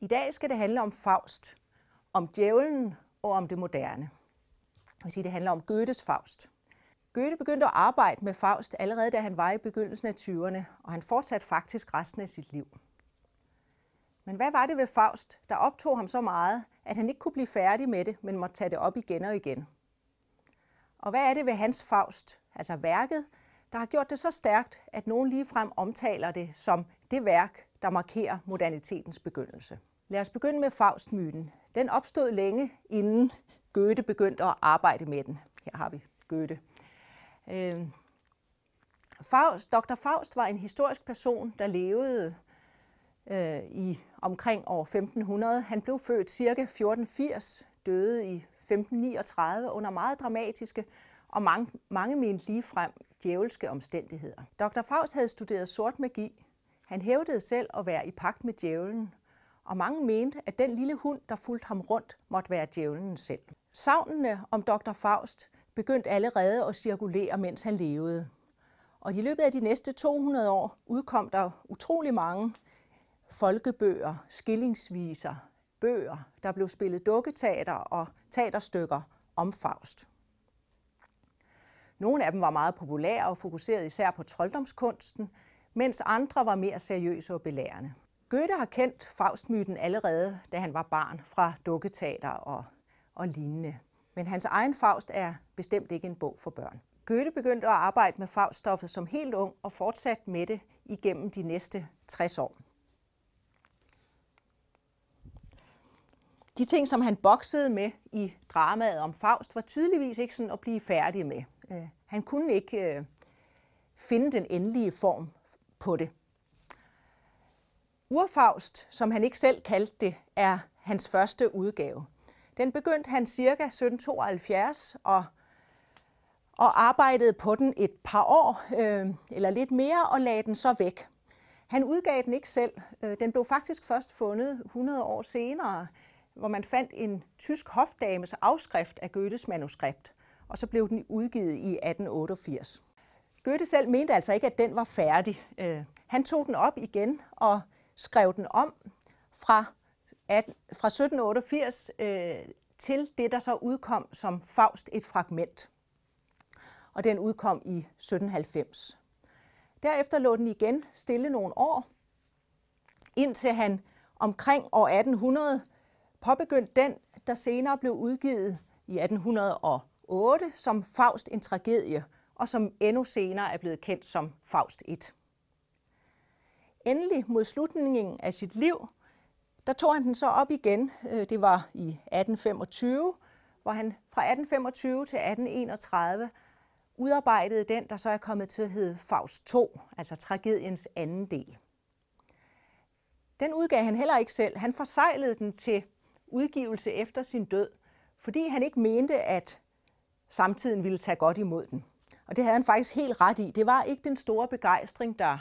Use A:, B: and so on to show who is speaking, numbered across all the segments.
A: I dag skal det handle om Faust, om djævlen og om det moderne. Det vil sige, det handler om Goethes Faust. Goethe begyndte at arbejde med Faust allerede da han var i begyndelsen af 20'erne, og han fortsatte faktisk resten af sit liv. Men hvad var det ved Faust, der optog ham så meget, at han ikke kunne blive færdig med det, men måtte tage det op igen og igen? Og hvad er det ved hans Faust, altså værket, der har gjort det så stærkt, at nogen ligefrem omtaler det som det værk, der markerer modernitetens begyndelse. Lad os begynde med Faustmyten. Den opstod længe inden Goethe begyndte at arbejde med den. Her har vi Goethe. Øh, Faust, Dr. Faust var en historisk person, der levede øh, i omkring år 1500. Han blev født ca. 1480, døde i 1539 under meget dramatiske og mange, mange mente ligefrem djævelske omstændigheder. Dr. Faust havde studeret sort magi, han hævdede selv at være i pagt med djævlen, og mange mente, at den lille hund, der fulgte ham rundt, måtte være djævlen selv. Savnene om dr. Faust begyndte allerede at cirkulere, mens han levede. Og i løbet af de næste 200 år udkom der utrolig mange folkebøger, skillingsviser, bøger, der blev spillet dukketeater og teaterstykker om Faust. Nogle af dem var meget populære og fokuserede især på trolddomskunsten, mens andre var mere seriøse og belærende. Goethe har kendt Faustmyten allerede, da han var barn fra dukketeater og, og lignende. Men hans egen Faust er bestemt ikke en bog for børn. Goethe begyndte at arbejde med Fauststoffet som helt ung og fortsat med det igennem de næste 60 år. De ting, som han boksede med i dramaet om Faust, var tydeligvis ikke sådan at blive færdig med. Øh, han kunne ikke øh, finde den endelige form på det. Urfaust, som han ikke selv kaldte det, er hans første udgave. Den begyndte han cirka 1772 og, og arbejdede på den et par år, øh, eller lidt mere, og lagde den så væk. Han udgav den ikke selv. Øh, den blev faktisk først fundet 100 år senere, hvor man fandt en tysk hofdames afskrift af Goethes manuskript, og så blev den udgivet i 1888. Goethe selv mente altså ikke, at den var færdig. Øh, han tog den op igen og skrev den om fra, at, fra 1788 øh, til det, der så udkom som Faust et fragment. Og den udkom i 1790. Derefter lå den igen stille nogle år, indtil han omkring år 1800 påbegyndte den, der senere blev udgivet i 1808 som Faust en tragedie – og som endnu senere er blevet kendt som Faust 1. Endelig mod slutningen af sit liv, der tog han den så op igen. Øh, det var i 1825, hvor han fra 1825 til 1831 udarbejdede den, der så er kommet til at hedde Faust 2, altså tragediens anden del. Den udgav han heller ikke selv. Han forsejlede den til udgivelse efter sin død, fordi han ikke mente, at samtiden ville tage godt imod den. Og det havde han faktisk helt ret i. Det var ikke den store begejstring, der,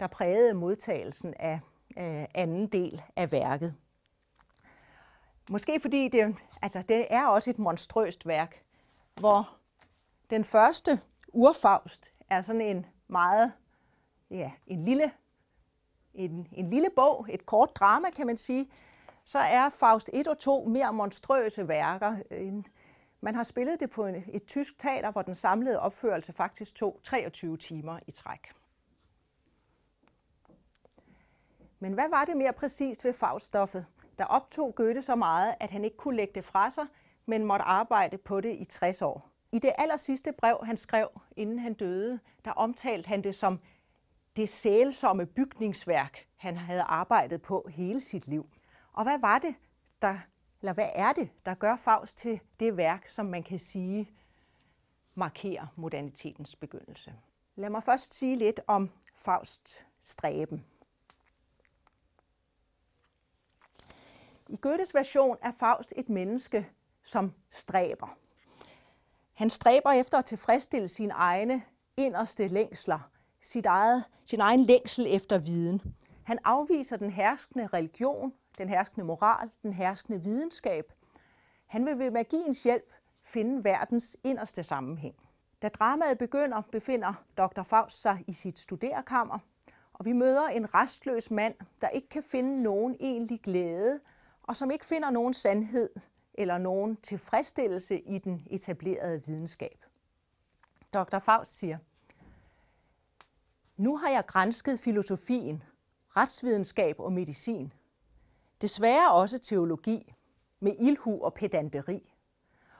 A: der prægede modtagelsen af øh, anden del af værket. Måske fordi det, altså det er også et monstrøst værk, hvor den første urfaust er sådan en meget, ja, en lille, en, en lille bog, et kort drama kan man sige, så er Faust 1 og 2 mere monstrøse værker, en, man har spillet det på et tysk teater, hvor den samlede opførelse faktisk tog 23 timer i træk. Men hvad var det mere præcist ved fagstoffet, der optog Goethe så meget, at han ikke kunne lægge det fra sig, men måtte arbejde på det i 60 år? I det aller sidste brev, han skrev, inden han døde, der omtalte han det som det sælsomme bygningsværk, han havde arbejdet på hele sit liv. Og hvad var det, der eller hvad er det, der gør Faust til det værk, som man kan sige markerer modernitetens begyndelse? Lad mig først sige lidt om Fausts stræben. I Goethes version er Faust et menneske, som stræber. Han stræber efter at tilfredsstille sine egne inderste længsler, sit eget, sin egen længsel efter viden. Han afviser den herskende religion den herskende moral, den herskende videnskab. Han vil ved magiens hjælp finde verdens inderste sammenhæng. Da dramaet begynder, befinder dr. Faust sig i sit studerekammer, og vi møder en restløs mand, der ikke kan finde nogen egentlig glæde, og som ikke finder nogen sandhed eller nogen tilfredsstillelse i den etablerede videnskab. Dr. Faust siger, nu har jeg grænsket filosofien, retsvidenskab og medicin desværre også teologi med ilhu og pedanteri,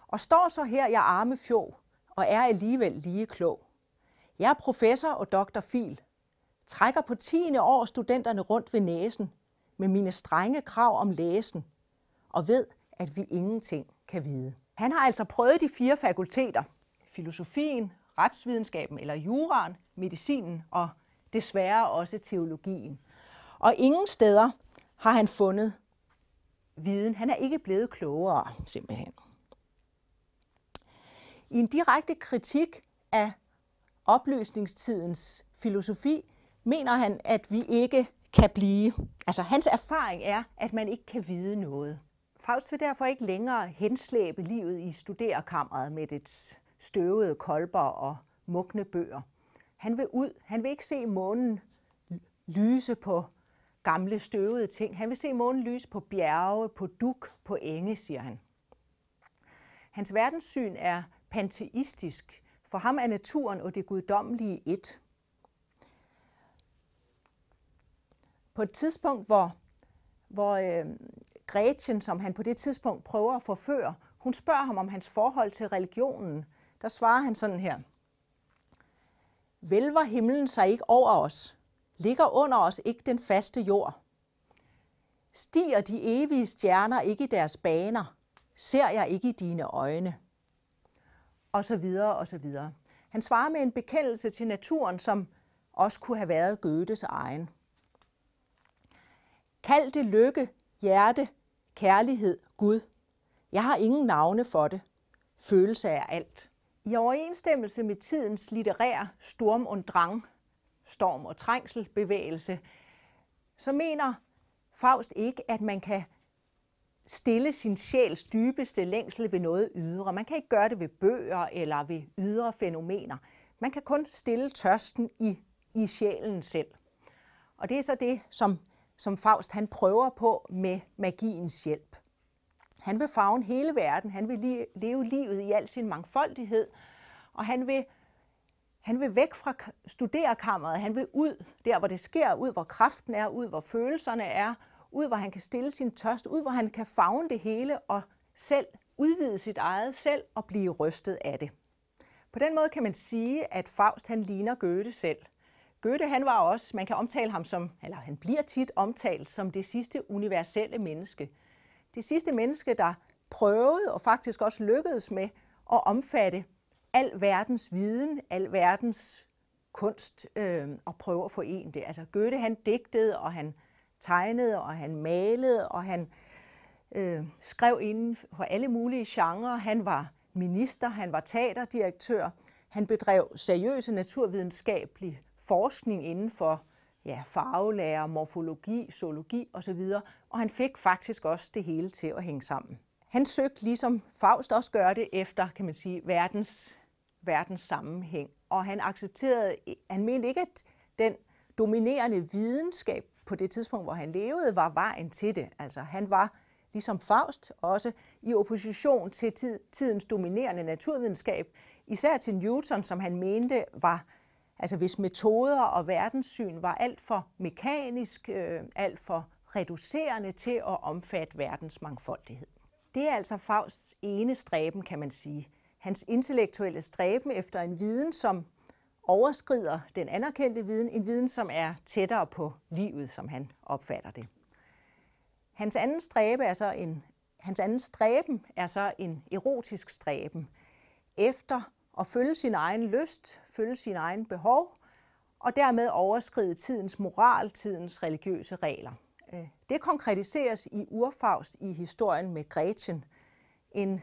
A: og står så her, jeg arme fjog, og er alligevel lige klog. Jeg er professor og doktor Fil, trækker på 10. år studenterne rundt ved næsen med mine strenge krav om læsen, og ved, at vi ingenting kan vide. Han har altså prøvet de fire fakulteter, filosofien, retsvidenskaben eller juraen, medicinen og desværre også teologien. Og ingen steder har han fundet viden. Han er ikke blevet klogere, simpelthen. I en direkte kritik af oplysningstidens filosofi, mener han, at vi ikke kan blive. Altså hans erfaring er, at man ikke kan vide noget. Faust vil derfor ikke længere henslæbe livet i studerekammeret med dets støvede kolber og mugne bøger. Han vil ud. Han vil ikke se månen lyse på gamle, støvede ting. Han vil se månen lyse på bjerge, på duk, på enge, siger han. Hans verdenssyn er panteistisk. For ham er naturen og det guddommelige et. På et tidspunkt, hvor, hvor øh, Gretchen, som han på det tidspunkt prøver at forføre, hun spørger ham om hans forhold til religionen. Der svarer han sådan her. Vælver himlen sig ikke over os? Ligger under os ikke den faste jord? Stiger de evige stjerner ikke i deres baner? Ser jeg ikke i dine øjne? Og så videre, og så videre. Han svarer med en bekendelse til naturen, som også kunne have været Goethes egen. Kald det lykke, hjerte, kærlighed, Gud. Jeg har ingen navne for det. Følelse er alt. I overensstemmelse med tidens litterære storm und drang storm- og trængselbevægelse, så mener Faust ikke, at man kan stille sin sjæls dybeste længsel ved noget ydre. Man kan ikke gøre det ved bøger eller ved ydre fænomener. Man kan kun stille tørsten i, i sjælen selv. Og det er så det, som, som Faust han prøver på med magiens hjælp. Han vil fagne hele verden, han vil leve livet i al sin mangfoldighed, og han vil han vil væk fra studerekammeret, han vil ud der, hvor det sker, ud hvor kraften er, ud hvor følelserne er, ud hvor han kan stille sin tørst, ud hvor han kan fagne det hele og selv udvide sit eget selv og blive rystet af det. På den måde kan man sige, at Faust han ligner Goethe selv. Goethe han var også, man kan omtale ham som, eller han bliver tit omtalt som det sidste universelle menneske. Det sidste menneske, der prøvede og faktisk også lykkedes med at omfatte al verdens viden, al verdens kunst øh, og prøve at forene det. Altså Goethe han digtede, og han tegnede, og han malede, og han øh, skrev inden for alle mulige genrer. Han var minister, han var teaterdirektør, han bedrev seriøse naturvidenskabelig forskning inden for ja, farvelærer, morfologi, zoologi osv., og han fik faktisk også det hele til at hænge sammen han søgte, ligesom Faust også gør det, efter kan man sige, verdens, verdens sammenhæng. Og han accepterede, han mente ikke, at den dominerende videnskab på det tidspunkt, hvor han levede, var vejen til det. Altså han var ligesom Faust også i opposition til tid, tidens dominerende naturvidenskab, især til Newton, som han mente var, altså hvis metoder og verdenssyn var alt for mekanisk, øh, alt for reducerende til at omfatte verdens mangfoldighed. Det er altså Fausts ene stræben, kan man sige. Hans intellektuelle stræben efter en viden, som overskrider den anerkendte viden, en viden, som er tættere på livet, som han opfatter det. Hans anden stræbe er så en, hans anden stræben er så en erotisk stræben efter at følge sin egen lyst, følge sin egen behov, og dermed overskride tidens moral, tidens religiøse regler. Øh, det konkretiseres i Urfaust i historien med Gretchen, en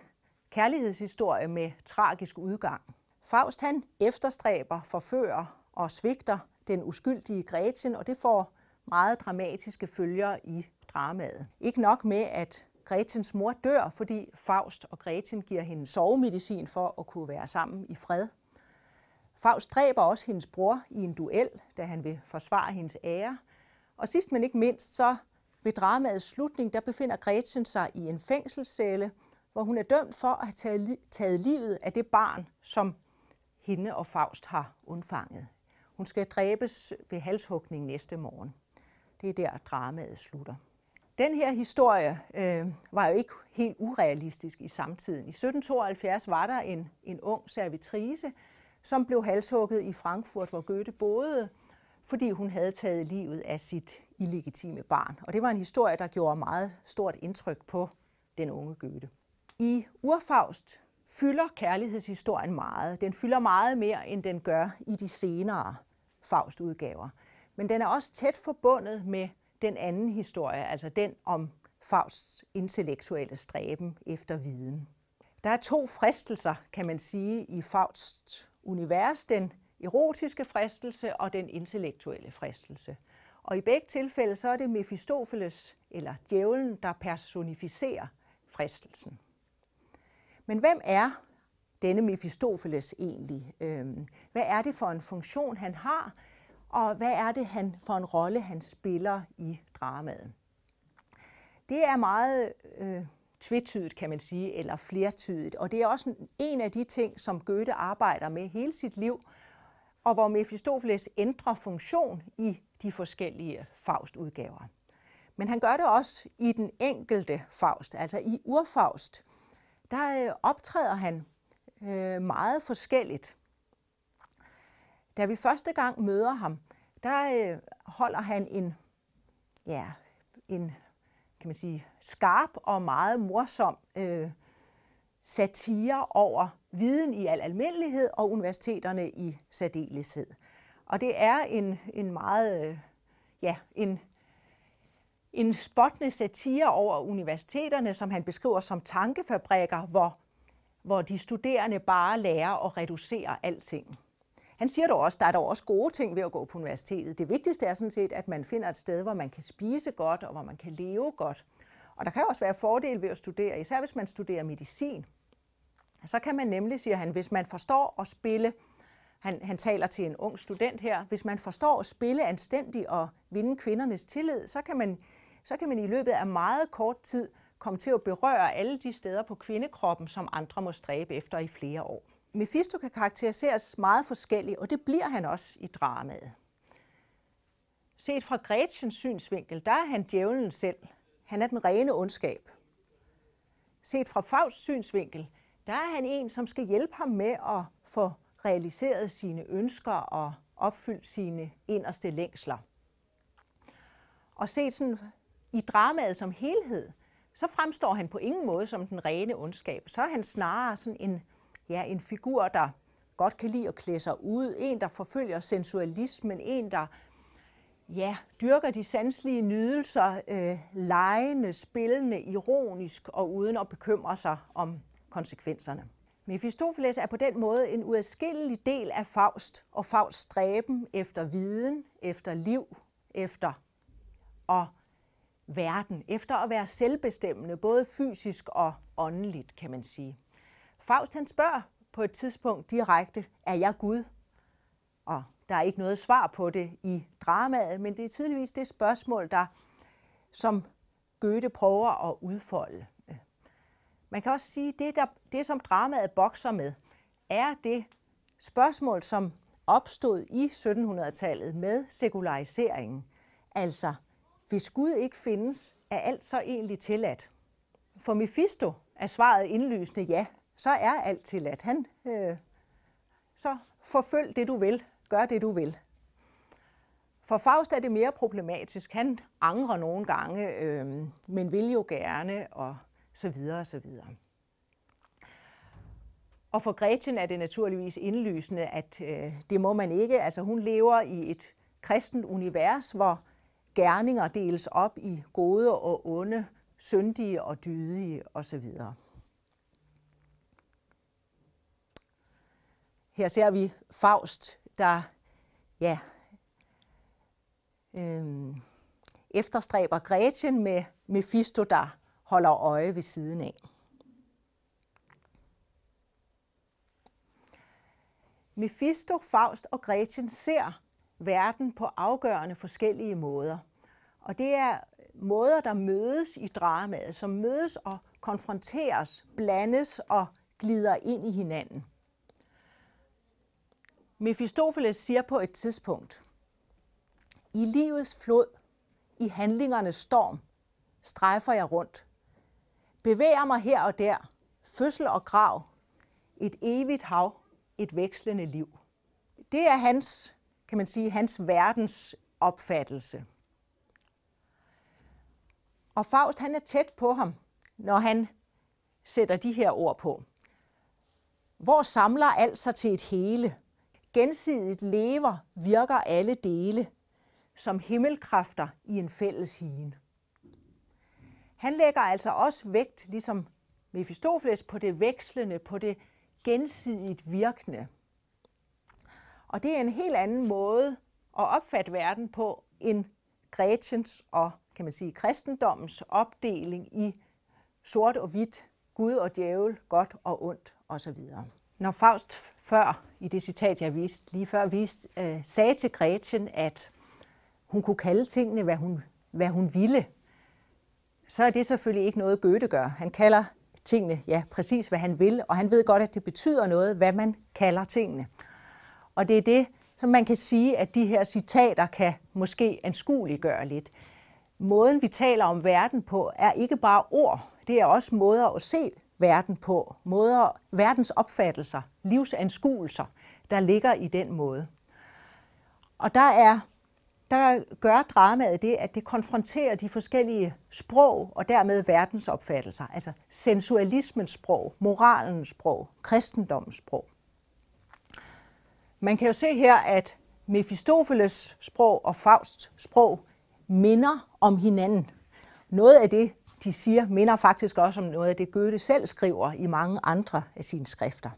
A: kærlighedshistorie med tragisk udgang. Faust han efterstræber, forfører og svigter den uskyldige Gretchen, og det får meget dramatiske følger i dramaet. Ikke nok med, at Gretchens mor dør, fordi Faust og Gretchen giver hende sovemedicin for at kunne være sammen i fred. Faust dræber også hendes bror i en duel, da han vil forsvare hendes ære. Og sidst men ikke mindst, så ved dramaets slutning, der befinder Gretchen sig i en fængselscelle, hvor hun er dømt for at have taget, li taget livet af det barn, som hende og Faust har undfanget. Hun skal dræbes ved halshugning næste morgen. Det er der, dramaet slutter. Den her historie øh, var jo ikke helt urealistisk i samtiden. I 1772 var der en, en ung servitrice, som blev halshugget i Frankfurt, hvor Goethe boede, fordi hun havde taget livet af sit illegitime barn. Og det var en historie, der gjorde meget stort indtryk på den unge Goethe. I Urfaust fylder kærlighedshistorien meget. Den fylder meget mere, end den gør i de senere Faust-udgaver. Men den er også tæt forbundet med den anden historie, altså den om Fausts intellektuelle stræben efter viden. Der er to fristelser, kan man sige, i Fausts univers. Den erotiske fristelse og den intellektuelle fristelse. Og i begge tilfælde så er det Mephistopheles eller djævlen, der personificerer fristelsen. Men hvem er denne Mephistopheles egentlig? Øhm, hvad er det for en funktion, han har, og hvad er det han, for en rolle, han spiller i dramaet? Det er meget øh, tvetydigt, kan man sige, eller flertydigt, og det er også en af de ting, som Goethe arbejder med hele sit liv, og hvor Mephistopheles ændrer funktion i de forskellige Faust-udgaver. Men han gør det også i den enkelte Faust, altså i urfaust. Der øh, optræder han øh, meget forskelligt. Da vi første gang møder ham, der øh, holder han en, ja, en kan man sige, skarp og meget morsom øh, satire over viden i al almindelighed og universiteterne i særdeleshed. Og det er en, en meget, øh, ja, en, en spottende satire over universiteterne, som han beskriver som tankefabrikker, hvor, hvor de studerende bare lærer at reducere alting. Han siger dog også, at der er dog også gode ting ved at gå på universitetet. Det vigtigste er sådan set, at man finder et sted, hvor man kan spise godt og hvor man kan leve godt. Og der kan også være fordele ved at studere, især hvis man studerer medicin. Så kan man nemlig, siger han, hvis man forstår at spille, han, han taler til en ung student her, hvis man forstår at spille anstændigt og vinde kvindernes tillid, så kan man, så kan man i løbet af meget kort tid komme til at berøre alle de steder på kvindekroppen, som andre må stræbe efter i flere år. Mephisto kan karakteriseres meget forskelligt, og det bliver han også i dramaet. Set fra Gretchens synsvinkel, der er han djævlen selv. Han er den rene ondskab. Set fra Fausts synsvinkel, der er han en, som skal hjælpe ham med at få realiseret sine ønsker og opfyldt sine inderste længsler. Og set sådan i dramaet som helhed, så fremstår han på ingen måde som den rene ondskab. Så er han snarere sådan en, ja, en figur, der godt kan lide at klæde sig ud. En, der forfølger sensualismen. En, der ja, dyrker de sanselige nydelser, øh, lejende, spillende, ironisk og uden at bekymre sig om konsekvenserne. Mephistopheles er på den måde en uadskillelig del af Faust og Fausts stræben efter viden, efter liv, efter og verden, efter at være selvbestemmende, både fysisk og åndeligt, kan man sige. Faust han spørger på et tidspunkt direkte, er jeg Gud? Og der er ikke noget svar på det i dramaet, men det er tydeligvis det spørgsmål, der som Goethe prøver at udfolde. Man kan også sige, at det, der, det, som dramaet bokser med, er det spørgsmål, som opstod i 1700-tallet med sekulariseringen. Altså, hvis Gud ikke findes, er alt så egentlig tilladt? For Mephisto er svaret indlysende ja, så er alt tilladt. Han, øh, så forfølg det, du vil. Gør det, du vil. For Faust er det mere problematisk. Han angrer nogle gange, øh, men vil jo gerne, og så videre og så videre. Og for Gretchen er det naturligvis indlysende, at øh, det må man ikke. Altså hun lever i et kristent univers, hvor gerninger deles op i gode og onde, syndige og dydige osv. Her ser vi Faust, der ja, øh, efterstræber Gretchen med Mephisto, der holder øje ved siden af. Mephisto, Faust og Gretchen ser verden på afgørende forskellige måder. Og det er måder, der mødes i dramaet, som mødes og konfronteres, blandes og glider ind i hinanden. Mephistopheles siger på et tidspunkt, I livets flod, i handlingernes storm, strejfer jeg rundt. Bevæger mig her og der, fødsel og grav, et evigt hav, et vekslende liv. Det er hans, kan man sige, hans verdens opfattelse. Og Faust, han er tæt på ham, når han sætter de her ord på. Hvor samler alt sig til et hele? Gensidigt lever, virker alle dele, som himmelkræfter i en fælles hien. Han lægger altså også vægt, ligesom Mephistopheles, på det vekslende, på det gensidigt virkende. Og det er en helt anden måde at opfatte verden på end Gretchens og kan man sige, kristendommens opdeling i sort og hvidt, Gud og djævel, godt og ondt osv. Når Faust før, i det citat, jeg viste lige før, viste, øh, sagde til Gretchen, at hun kunne kalde tingene, hvad hun, hvad hun ville, så er det selvfølgelig ikke noget, Goethe gør. Han kalder tingene, ja, præcis hvad han vil, og han ved godt, at det betyder noget, hvad man kalder tingene. Og det er det, som man kan sige, at de her citater kan måske anskueliggøre lidt. Måden, vi taler om verden på, er ikke bare ord, det er også måder at se verden på, måder, verdens opfattelser, livsanskuelser, der ligger i den måde. Og der er der gør dramaet det, at det konfronterer de forskellige sprog og dermed verdensopfattelser, altså sensualismens sprog, moralens sprog, kristendommens sprog. Man kan jo se her, at Mephistopheles sprog og Fausts sprog minder om hinanden. Noget af det, de siger, minder faktisk også om noget af det, Goethe selv skriver i mange andre af sine skrifter.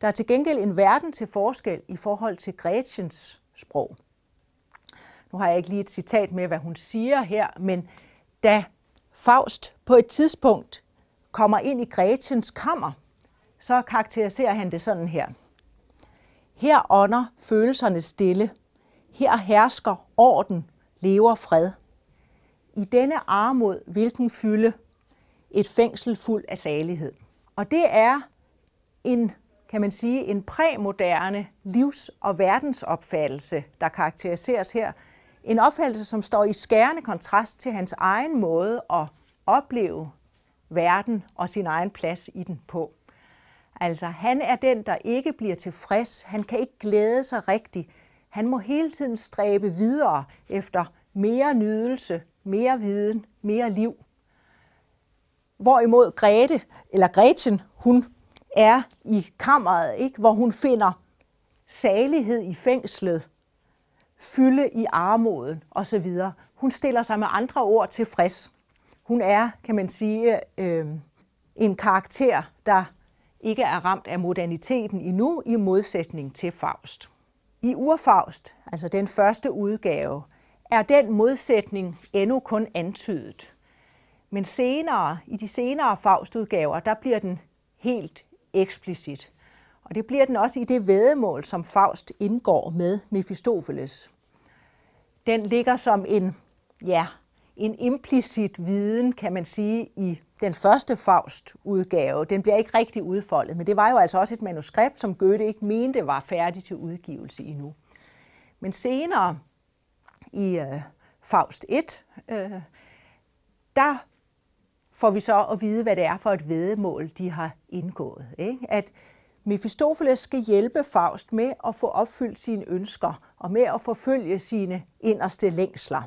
A: Der er til gengæld en verden til forskel i forhold til Gretchens sprog – nu har jeg ikke lige et citat med, hvad hun siger her, men da Faust på et tidspunkt kommer ind i Gretchens kammer, så karakteriserer han det sådan her. Her ånder følelserne stille. Her hersker orden, lever fred. I denne armod, hvilken fylde, et fængsel fuld af salighed. Og det er en, kan man sige, en præmoderne livs- og verdensopfattelse, der karakteriseres her, en opfattelse, som står i skærende kontrast til hans egen måde at opleve verden og sin egen plads i den på. Altså, han er den, der ikke bliver tilfreds. Han kan ikke glæde sig rigtigt. Han må hele tiden stræbe videre efter mere nydelse, mere viden, mere liv. Hvorimod Grete, eller Gretchen, hun er i kammeret, ikke? hvor hun finder salighed i fængslet, fylde i armoden osv. Hun stiller sig med andre ord tilfreds. Hun er, kan man sige, øh, en karakter, der ikke er ramt af moderniteten endnu, i modsætning til Faust. I Urfaust, altså den første udgave, er den modsætning endnu kun antydet. Men senere, i de senere Faustudgaver, der bliver den helt eksplicit. Og det bliver den også i det vedemål, som Faust indgår med Mephistopheles. Den ligger som en, ja, en implicit viden, kan man sige, i den første Faust-udgave. Den bliver ikke rigtig udfoldet, men det var jo altså også et manuskript, som Goethe ikke mente var færdig til udgivelse endnu. Men senere i øh, Faust 1, øh, der får vi så at vide, hvad det er for et vedemål, de har indgået. Ikke? At Mefistofeles skal hjælpe Faust med at få opfyldt sine ønsker og med at forfølge sine inderste længsler.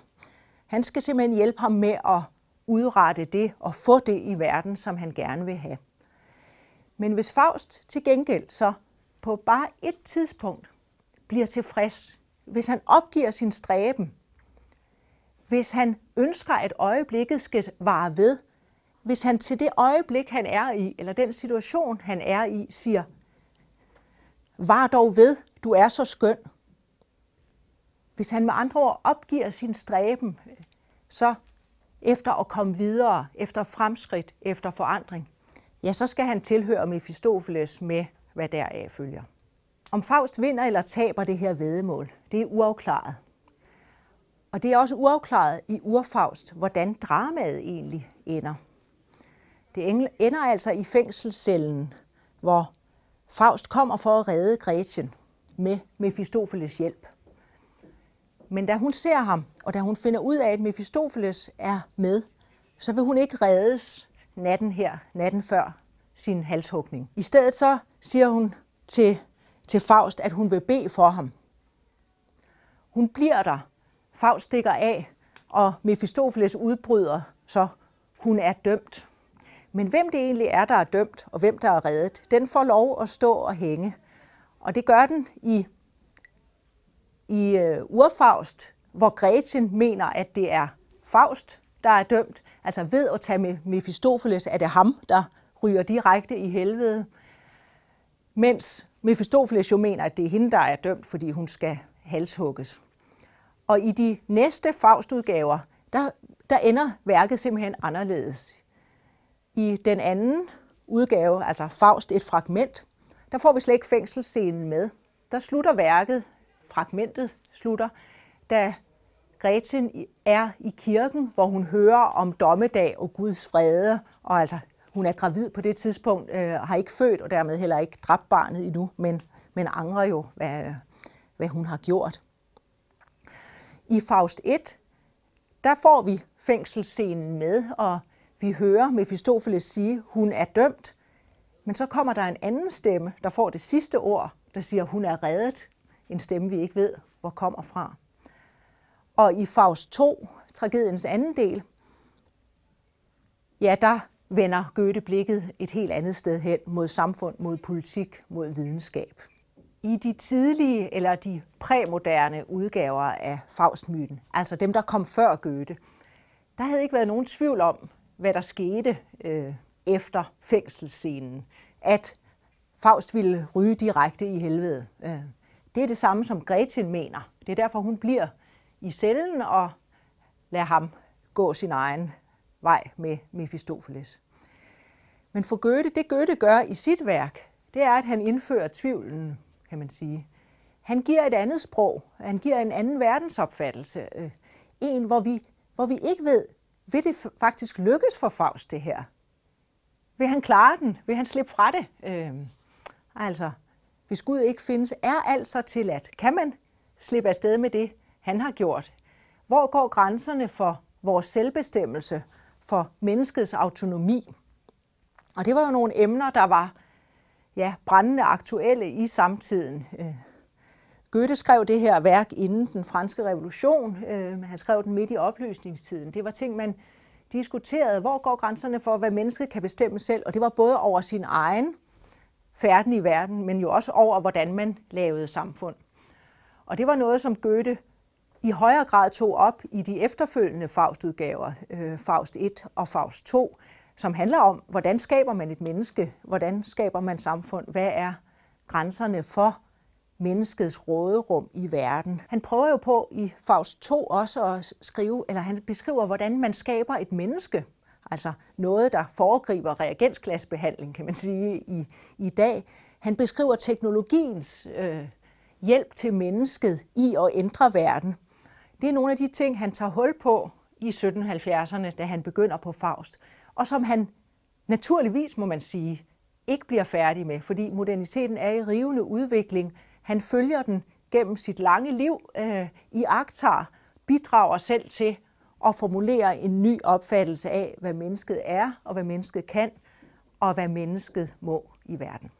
A: Han skal simpelthen hjælpe ham med at udrette det og få det i verden, som han gerne vil have. Men hvis Faust til gengæld så på bare et tidspunkt bliver tilfreds, hvis han opgiver sin stræben, hvis han ønsker, at øjeblikket skal vare ved, hvis han til det øjeblik, han er i, eller den situation, han er i, siger, var dog ved, du er så skøn. Hvis han med andre ord opgiver sin stræben, så efter at komme videre, efter fremskridt, efter forandring, ja, så skal han tilhøre Mephistopheles med, hvad deraf følger. Om Faust vinder eller taber det her vedemål, det er uafklaret. Og det er også uafklaret i Urfaust, hvordan dramaet egentlig ender. Det ender altså i fængselscellen, hvor Faust kommer for at redde Gretchen med Mephistopheles hjælp. Men da hun ser ham, og da hun finder ud af, at Mephistopheles er med, så vil hun ikke reddes natten her, natten før sin halshugning. I stedet så siger hun til, til Faust, at hun vil bede for ham. Hun bliver der. Faust stikker af, og Mephistopheles udbryder, så hun er dømt. Men hvem det egentlig er, der er dømt, og hvem der er reddet, den får lov at stå og hænge. Og det gør den i, i øh, Urfaust, hvor Gretchen mener, at det er Faust, der er dømt. Altså ved at tage med Mephistopheles, er det ham, der ryger direkte i helvede. Mens Mephistopheles jo mener, at det er hende, der er dømt, fordi hun skal halshugges. Og i de næste Faustudgaver, der, der ender værket simpelthen anderledes. I den anden udgave, altså Faust et fragment, der får vi slet ikke fængselsscenen med. Der slutter værket, fragmentet slutter, da Gretchen er i kirken, hvor hun hører om dommedag og Guds frede, og altså hun er gravid på det tidspunkt, øh, har ikke født og dermed heller ikke dræbt barnet endnu, men, men angrer jo, hvad, hvad hun har gjort. I Faust 1, der får vi fængselsscenen med, og vi hører Mephistopheles sige, hun er dømt. Men så kommer der en anden stemme, der får det sidste ord, der siger, hun er reddet. En stemme, vi ikke ved, hvor kommer fra. Og i Faust 2, tragediens anden del, ja, der vender Goethe blikket et helt andet sted hen mod samfund, mod politik, mod videnskab. I de tidlige eller de præmoderne udgaver af Faustmyten, altså dem, der kom før Goethe, der havde ikke været nogen tvivl om, hvad der skete øh, efter fængselsscenen, at Faust ville ryge direkte i helvede. Øh, det er det samme, som Gretchen mener. Det er derfor, hun bliver i cellen og lader ham gå sin egen vej med Mephistopheles. Men for Goethe, det Goethe gør i sit værk, det er, at han indfører tvivlen, kan man sige. Han giver et andet sprog, han giver en anden verdensopfattelse. Øh, en, hvor vi, hvor vi ikke ved, vil det faktisk lykkes for Faust det her? Vil han klare den? Vil han slippe fra det? Øh, altså, hvis Gud ikke findes, er alt så tilladt? Kan man slippe afsted med det, han har gjort? Hvor går grænserne for vores selvbestemmelse, for menneskets autonomi? Og det var jo nogle emner, der var ja, brændende aktuelle i samtiden. Øh, Goethe skrev det her værk inden den franske revolution. Øh, han skrev den midt i oplysningstiden. Det var ting, man diskuterede. Hvor går grænserne for, hvad mennesket kan bestemme selv? Og det var både over sin egen færden i verden, men jo også over, hvordan man lavede samfund. Og det var noget, som Goethe i højere grad tog op i de efterfølgende Faustudgaver, øh, Faust 1 og Faust 2, som handler om, hvordan skaber man et menneske? Hvordan skaber man samfund? Hvad er grænserne for menneskets råderum i verden. Han prøver jo på i Faust 2 også at skrive, eller han beskriver, hvordan man skaber et menneske. Altså noget, der foregriber reagensklassebehandling, kan man sige, i, i dag. Han beskriver teknologiens øh, hjælp til mennesket i at ændre verden. Det er nogle af de ting, han tager hul på i 1770'erne, da han begynder på Faust, og som han naturligvis, må man sige, ikke bliver færdig med, fordi moderniteten er i rivende udvikling, han følger den gennem sit lange liv, øh, i aktar, bidrager selv til at formulere en ny opfattelse af, hvad mennesket er, og hvad mennesket kan, og hvad mennesket må i verden.